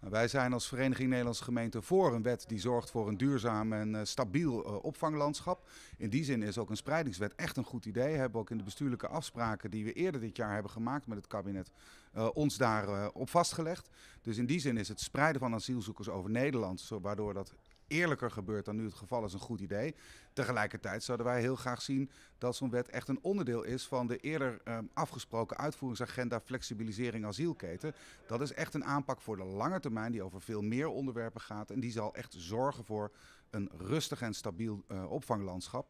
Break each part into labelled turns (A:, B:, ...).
A: Nou, wij zijn als Vereniging Nederlandse Gemeenten voor een wet die zorgt voor een duurzaam en eh, stabiel eh, opvanglandschap. In die zin is ook een spreidingswet echt een goed idee. We hebben ook in de bestuurlijke afspraken die we eerder dit jaar hebben gemaakt met het kabinet eh, ons daarop op vastgelegd. Dus in die zin is het spreiden van asielzoekers over Nederland, waardoor dat eerlijker gebeurt dan nu het geval is, een goed idee. Tegelijkertijd zouden wij heel graag zien dat zo'n wet echt een onderdeel is van de eerder ehm, afgesproken uitvoeringsagenda flexibilisering asielketen. Dat is echt een aanpak voor de lange termijn die over veel meer onderwerpen gaat en die zal echt zorgen voor een rustig en stabiel eh, opvanglandschap.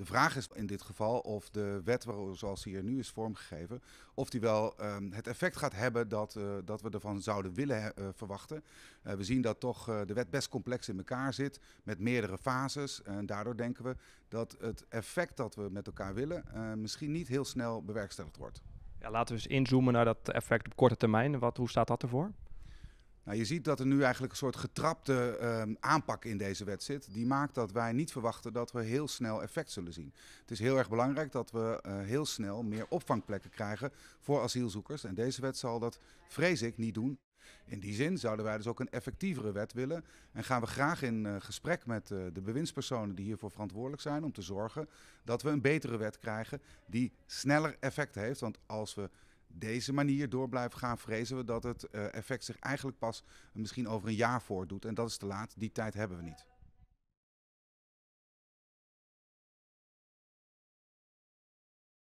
A: De vraag is in dit geval of de wet zoals die er nu is vormgegeven, of die wel ehm, het effect gaat hebben dat, eh, dat we ervan zouden willen eh, verwachten. Eh, we zien dat toch de wet best complex in elkaar zit, met meerdere fases. En daardoor denken we dat het effect dat we met elkaar willen misschien niet heel snel bewerkstelligd wordt.
B: Ja, laten we eens inzoomen naar dat effect
A: op korte termijn. Wat, hoe staat dat ervoor? Nou, je ziet dat er nu eigenlijk een soort getrapte ehm, aanpak in deze wet zit. Die maakt dat wij niet verwachten dat we heel snel effect zullen zien. Het is heel erg belangrijk dat we eh, heel snel meer opvangplekken krijgen voor asielzoekers. En deze wet zal dat, vrees ik, niet doen. In die zin zouden wij dus ook een effectievere wet willen. En gaan we graag in eh, gesprek met eh, de bewindspersonen die hiervoor verantwoordelijk zijn. om te zorgen dat we een betere wet krijgen die sneller effect heeft. Want als we deze manier door blijven gaan, vrezen we dat het eh, effect zich eigenlijk pas misschien over een jaar voordoet. En dat is te laat. Die tijd hebben we niet.